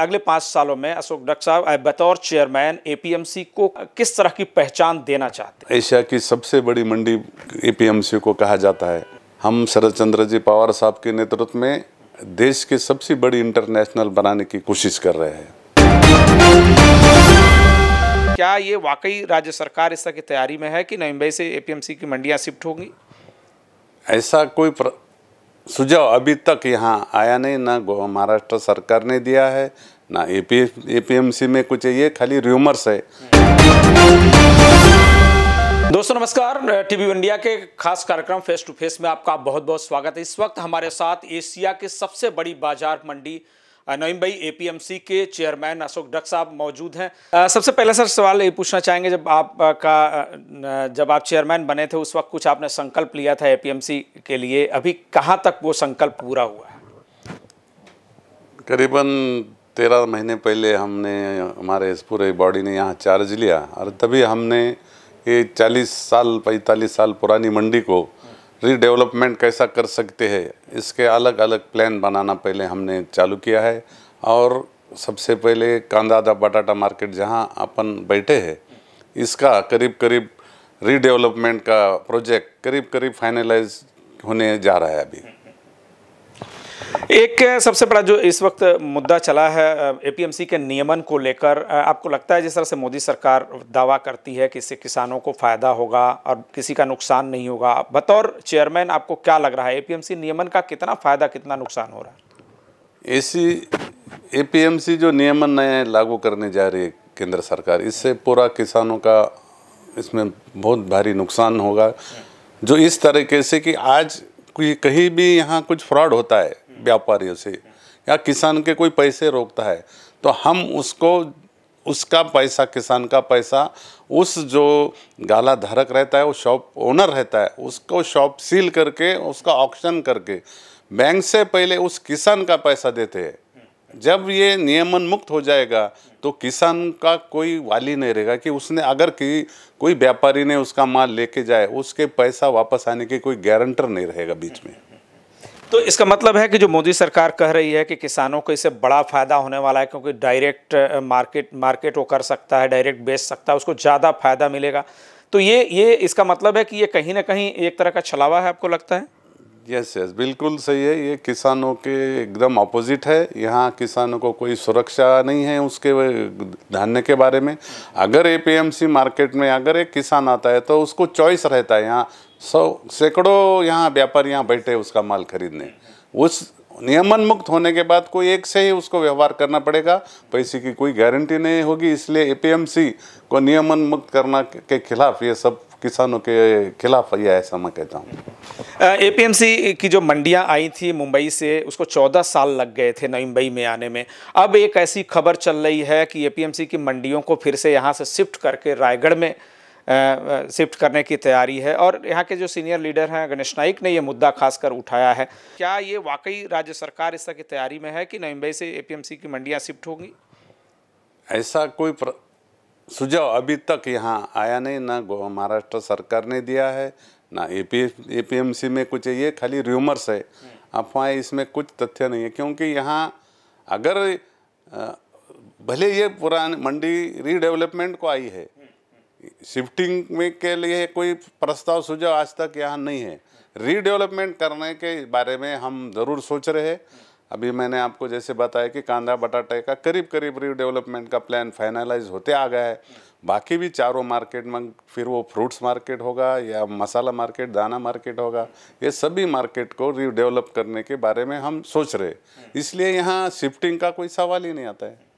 में अगले पाँच सालों में अशोक डक साहब बतौर चेयरमैन एपीएमसी को किस तरह की पहचान देना चाहते हैं एशिया की सबसे बड़ी मंडी एपीएमसी को कहा जाता है हम शरद चंद्र जी पवार साहब के नेतृत्व में देश के सबसे बड़ी इंटरनेशनल बनाने की कोशिश कर रहे हैं क्या ये वाकई राज्य सरकार इस तरह की तैयारी में है कि नई से एपीएमसी की मंडियाँ शिफ्ट होंगी ऐसा कोई सुझाव अभी तक यहाँ आया नहीं ना महाराष्ट्र सरकार ने दिया है ना एपीएमसी में कुछ ये खाली र्यूमर्स है दोस्तों नमस्कार टीवी इंडिया के खास कार्यक्रम फेस टू फेस में आपका बहुत बहुत स्वागत है इस वक्त हमारे साथ एशिया के सबसे बड़ी बाजार मंडी नईम भाई एपीएमसी के चेयरमैन अशोक डक साहब मौजूद हैं सबसे पहले सर सवाल ये पूछना चाहेंगे जब आप का जब आप चेयरमैन बने थे उस वक्त कुछ आपने संकल्प लिया था एपीएमसी के लिए अभी कहाँ तक वो संकल्प पूरा हुआ है करीबन तेरह महीने पहले हमने हमारे इस पूरे बॉडी ने यहाँ चार्ज लिया और तभी हमने ये चालीस साल पैंतालीस साल पुरानी मंडी को रीडेवलपमेंट कैसा कर सकते हैं इसके अलग अलग प्लान बनाना पहले हमने चालू किया है और सबसे पहले कांदा दा बटाटा मार्केट जहाँ अपन बैठे हैं इसका करीब करीब रीडेवलपमेंट का प्रोजेक्ट करीब करीब फाइनलाइज होने जा रहा है अभी एक सबसे बड़ा जो इस वक्त मुद्दा चला है एपीएमसी के नियमन को लेकर आपको लगता है जिस तरह से मोदी सरकार दावा करती है कि इससे किसानों को फायदा होगा और किसी का नुकसान नहीं होगा बतौर चेयरमैन आपको क्या लग रहा है एपीएमसी नियमन का कितना फायदा कितना नुकसान हो रहा है इसी एपीएमसी जो नियमन नए लागू करने जा रही है केंद्र सरकार इससे पूरा किसानों का इसमें बहुत भारी नुकसान होगा जो इस तरीके से कि आज कहीं भी यहाँ कुछ फ्रॉड होता है व्यापारियों से या किसान के कोई पैसे रोकता है तो हम उसको उसका पैसा किसान का पैसा उस जो गाला धारक रहता है वो शॉप ओनर रहता है उसको शॉप सील करके उसका ऑक्शन करके बैंक से पहले उस किसान का पैसा देते हैं जब ये नियमन मुक्त हो जाएगा तो किसान का कोई वाली नहीं रहेगा कि उसने अगर कि कोई व्यापारी ने उसका माल लेके जाए उसके पैसा वापस आने की कोई गारंटर नहीं रहेगा बीच में तो इसका मतलब है कि जो मोदी सरकार कह रही है कि किसानों को इससे बड़ा फ़ायदा होने वाला है क्योंकि डायरेक्ट मार्केट मार्केट वो कर सकता है डायरेक्ट बेच सकता है उसको ज़्यादा फ़ायदा मिलेगा तो ये ये इसका मतलब है कि ये कहीं ना कहीं एक तरह का छलावा है आपको लगता है यस यस बिल्कुल सही है ये किसानों के एकदम अपोजिट है यहाँ किसानों को कोई सुरक्षा नहीं है उसके धान्य के बारे में अगर ए मार्केट में अगर एक किसान आता है तो उसको चॉइस रहता है यहाँ सौ सैकड़ों यहाँ व्यापारी यहाँ बैठे उसका माल खरीदने उस नियमन मुक्त होने के बाद कोई एक से ही उसको व्यवहार करना पड़ेगा पैसे की कोई गारंटी नहीं होगी इसलिए एपीएमसी को नियमन मुक्त करना के खिलाफ ये सब किसानों के खिलाफ यह ऐसा मैं कहता हूँ एपीएमसी की जो मंडियाँ आई थी मुंबई से उसको 14 साल लग गए थे नई मुंबई में आने में अब एक ऐसी खबर चल रही है कि ए की मंडियों को फिर से यहाँ से शिफ्ट करके रायगढ़ में शिफ्ट करने की तैयारी है और यहाँ के जो सीनियर लीडर हैं गणेश नाइक ने ये मुद्दा खासकर उठाया है क्या ये वाकई राज्य सरकार इस तरह की तैयारी में है कि मुंबई से ए की मंडियाँ शिफ्ट होंगी ऐसा कोई प्र... सुझाव अभी तक यहाँ आया नहीं ना महाराष्ट्र सरकार ने दिया है ना ए पी में कुछ ये खाली र्यूमर्स है अफवाहें इसमें कुछ तथ्य नहीं है क्योंकि यहाँ अगर भले ये पुरानी मंडी रीडेवलपमेंट को आई है शिफ्टिंग में के लिए कोई प्रस्ताव सुझाव आज तक यहाँ नहीं है रीडेवलपमेंट करने के बारे में हम ज़रूर सोच रहे हैं अभी मैंने आपको जैसे बताया कि कांदा बटाटे का करीब करीब रीडेवलपमेंट का प्लान फाइनलाइज होते आ गया है बाकी भी चारों मार्केट में फिर वो फ्रूट्स मार्केट होगा या मसाला मार्केट दाना मार्केट होगा ये सभी मार्केट को रीडेवलप करने के बारे में हम सोच रहे इसलिए यहाँ शिफ्टिंग का कोई सवाल ही नहीं आता है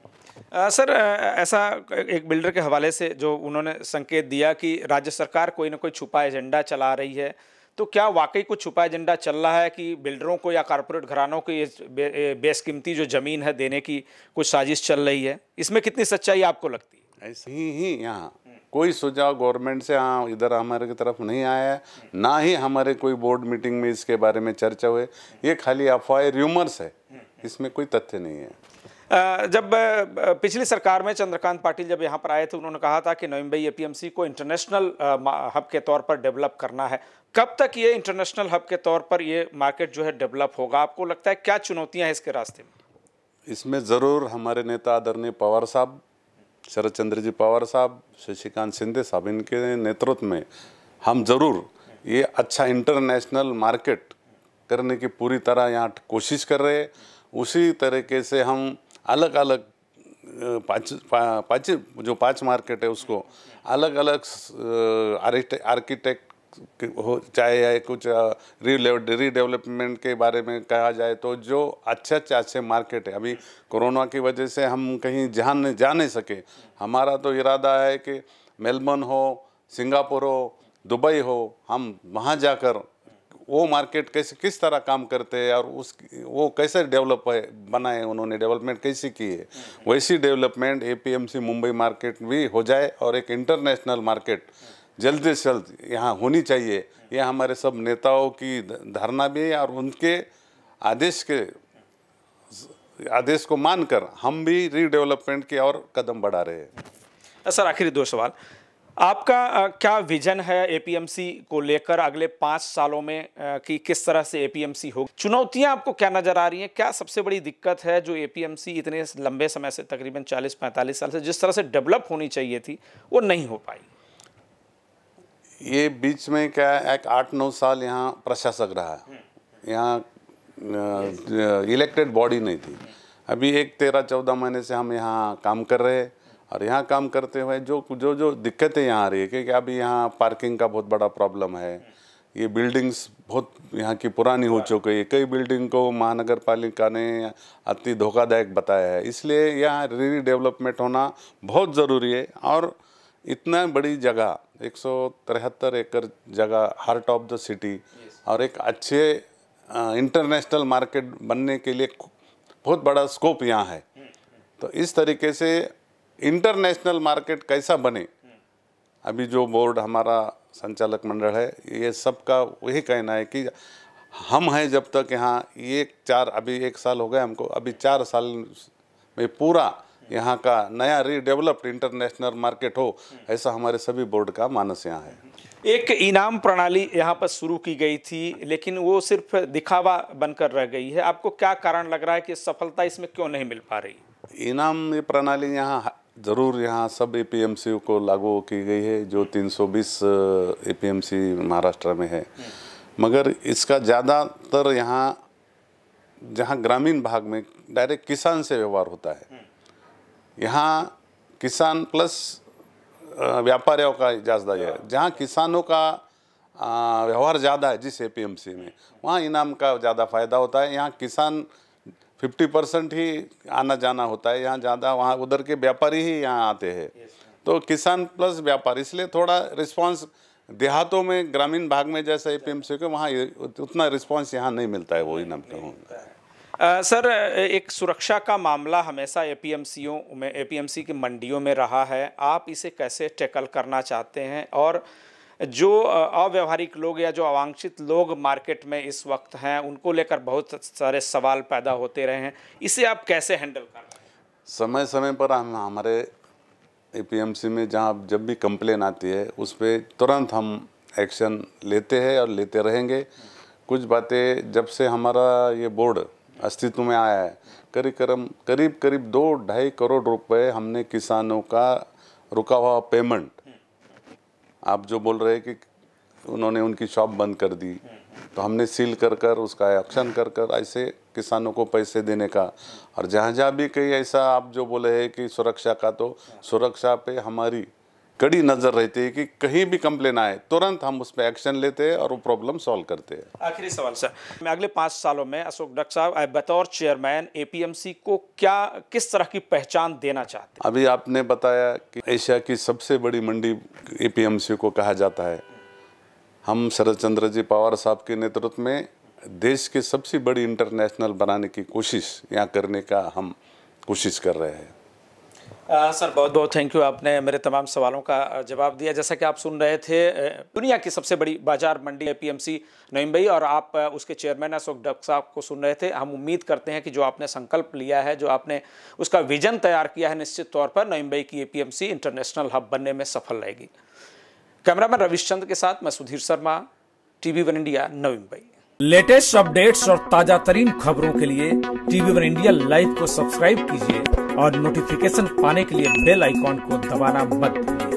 आ, सर ऐसा एक बिल्डर के हवाले से जो उन्होंने संकेत दिया कि राज्य सरकार कोई ना कोई छुपा एजेंडा चला रही है तो क्या वाकई कुछ छुपा एजेंडा चल रहा है कि बिल्डरों को या कारपोरेट घरानों को ये बेसकीमती जो ज़मीन है देने की कुछ साजिश चल रही है इसमें कितनी सच्चाई आपको लगती है ऐसे ही यहाँ कोई सुझाव गवर्नमेंट से हाँ इधर हमारे की तरफ नहीं आया है ना ही हमारे कोई बोर्ड मीटिंग में इसके बारे में चर्चा हुए ये खाली अफवाह र्यूमर्स है इसमें कोई तथ्य नहीं है जब पिछली सरकार में चंद्रकांत पाटिल जब यहाँ पर आए थे उन्होंने कहा था कि नवी मुंबई एपीएमसी को इंटरनेशनल हब के तौर पर डेवलप करना है कब तक ये इंटरनेशनल हब के तौर पर ये मार्केट जो है डेवलप होगा आपको लगता है क्या चुनौतियाँ हैं इसके रास्ते में इसमें ज़रूर हमारे नेता आदरणीय पवार साहब शरद चंद्र जी पवार साहब शशिकांत शिंदे साहब इनके नेतृत्व में हम ज़रूर ये अच्छा इंटरनेशनल मार्केट करने की पूरी तरह यहाँ कोशिश कर रहे हैं उसी तरीके से हम अलग अलग पाँच पाँच जो पाँच मार्केट है उसको अलग अलग आर्किटेक्ट हो चाहे या कुछ रीडेवलपमेंट के बारे में कहा जाए तो जो अच्छे अच्छे अच्छे मार्केट है अभी कोरोना की वजह से हम कहीं जान जा नहीं सके हमारा तो इरादा है कि मेलबर्न हो सिंगापुर हो दुबई हो हम वहाँ जाकर वो मार्केट कैसे किस तरह काम करते हैं और उस वो कैसे डेवलप है बनाए उन्होंने डेवलपमेंट कैसी की है वैसी डेवलपमेंट एपीएमसी मुंबई मार्केट भी हो जाए और एक इंटरनेशनल मार्केट जल्द से जल्द यहाँ होनी चाहिए यह हमारे सब नेताओं की धारणा भी है और उनके आदेश के आदेश को मानकर हम भी रीडेवलपमेंट की और कदम बढ़ा रहे हैं सर आखिरी दो सवाल आपका क्या विजन है एपीएमसी को लेकर अगले पाँच सालों में कि किस तरह से एपीएमसी हो चुनौतियां आपको क्या नज़र आ रही हैं क्या सबसे बड़ी दिक्कत है जो एपीएमसी इतने लंबे समय से तकरीबन 40-45 साल से जिस तरह से डेवलप होनी चाहिए थी वो नहीं हो पाई ये बीच में क्या एक आठ नौ साल यहाँ प्रशासक रहा हम्म। यहाँ इलेक्टेड बॉडी नहीं थी अभी एक तेरह चौदह महीने से हम यहाँ काम कर रहे हैं और यहाँ काम करते हुए जो जो जो दिक्कतें यहाँ आ रही है क्योंकि अभी यहाँ पार्किंग का बहुत बड़ा प्रॉब्लम है ये बिल्डिंग्स बहुत यहाँ की पुरानी हो चुकी है कई बिल्डिंग को महानगर पालिका ने अति धोखादायक बताया है इसलिए यहाँ रीडेवलपमेंट होना बहुत ज़रूरी है और इतना बड़ी जगह एक एकड़ जगह हार्ट ऑफ द सिटी और एक अच्छे इंटरनेशनल मार्केट बनने के लिए बहुत बड़ा स्कोप यहाँ है हम्म, हम्म। तो इस तरीके से इंटरनेशनल मार्केट कैसा बने अभी जो बोर्ड हमारा संचालक मंडल है ये सबका वही कहना है कि हम हैं जब तक यहाँ ये चार अभी एक साल हो गया हमको अभी चार साल में पूरा यहाँ का नया रीडेवलप्ड इंटरनेशनल मार्केट हो ऐसा हमारे सभी बोर्ड का मानस यहाँ है एक इनाम प्रणाली यहाँ पर शुरू की गई थी लेकिन वो सिर्फ दिखावा बनकर रह गई है आपको क्या कारण लग रहा है कि सफलता इसमें क्यों नहीं मिल पा रही इनाम प्रणाली यहाँ ज़रूर यहाँ सब ए को लागू की गई है जो 320 एपीएमसी महाराष्ट्र में है मगर इसका ज़्यादातर यहाँ जहाँ ग्रामीण भाग में डायरेक्ट किसान से व्यवहार होता है यहाँ किसान प्लस व्यापारियों का ज़्यादा है जहाँ किसानों का व्यवहार ज़्यादा है जिस एपीएमसी में वहाँ इनाम का ज़्यादा फायदा होता है यहाँ किसान फिफ्टी परसेंट ही आना जाना होता है यहाँ ज़्यादा वहाँ उधर के व्यापारी ही यहाँ आते हैं तो किसान प्लस व्यापारी इसलिए थोड़ा रिस्पांस देहातों में ग्रामीण भाग में जैसा ए पी एम सी के वहाँ उतना रिस्पांस यहाँ नहीं मिलता है वही नाम कहूँगा सर एक सुरक्षा का मामला हमेशा ए पी में ए की मंडियों में रहा है आप इसे कैसे टैकल करना चाहते हैं और जो अव्यवहारिक लोग या जो अवांछित लोग मार्केट में इस वक्त हैं उनको लेकर बहुत सारे सवाल पैदा होते रहे हैं इसे आप कैसे हैंडल कर रहे हैं समय समय पर हम हमारे एपीएमसी में जहाँ जब भी कंप्लेन आती है उस पर तुरंत हम एक्शन लेते हैं और लेते रहेंगे कुछ बातें जब से हमारा ये बोर्ड अस्तित्व में आया है करीब करम करीब करीब दो ढाई करोड़ रुपए हमने किसानों का रुका हुआ पेमेंट आप जो बोल रहे हैं कि उन्होंने उनकी शॉप बंद कर दी तो हमने सील कर कर उसका एक्शन कर कर ऐसे किसानों को पैसे देने का और जहाँ जहाँ भी कहीं ऐसा आप जो बोले हैं कि सुरक्षा का तो सुरक्षा पे हमारी कड़ी नज़र रहती है कि कहीं भी कंप्लेन आए तुरंत हम उस पर एक्शन लेते हैं और वो प्रॉब्लम सॉल्व करते हैं आखिरी सवाल सर मैं अगले पाँच सालों में अशोक डक साहब बतौर चेयरमैन एपीएमसी को क्या किस तरह की पहचान देना चाहते हैं अभी आपने बताया कि एशिया की सबसे बड़ी मंडी एपीएमसी को कहा जाता है हम शरद चंद्र जी पवार साहब के नेतृत्व में देश के सबसे बड़ी इंटरनेशनल बनाने की कोशिश यहाँ करने का हम कोशिश कर रहे हैं सर बहुत बहुत थैंक यू आपने मेरे तमाम सवालों का जवाब दिया जैसा कि आप सुन रहे थे दुनिया की सबसे बड़ी बाजार मंडी है पीएमसी नईम्बई और आप उसके चेयरमैन अशोक डक साहब को सुन रहे थे हम उम्मीद करते हैं कि जो आपने संकल्प लिया है जो आपने उसका विजन तैयार किया है निश्चित तौर पर नोइंबई की ए इंटरनेशनल हब बनने में सफल रहेगी कैमरामैन रविशचंद के साथ मैं Sudhir Sharma TV one India Navi Mumbai latest updates और ताजा तरीन खबरों के लिए टीवी वन इंडिया लाइव को सब्सक्राइब कीजिए और नोटिफिकेशन पाने के लिए बेल आइकॉन को दबाना मत भूलिए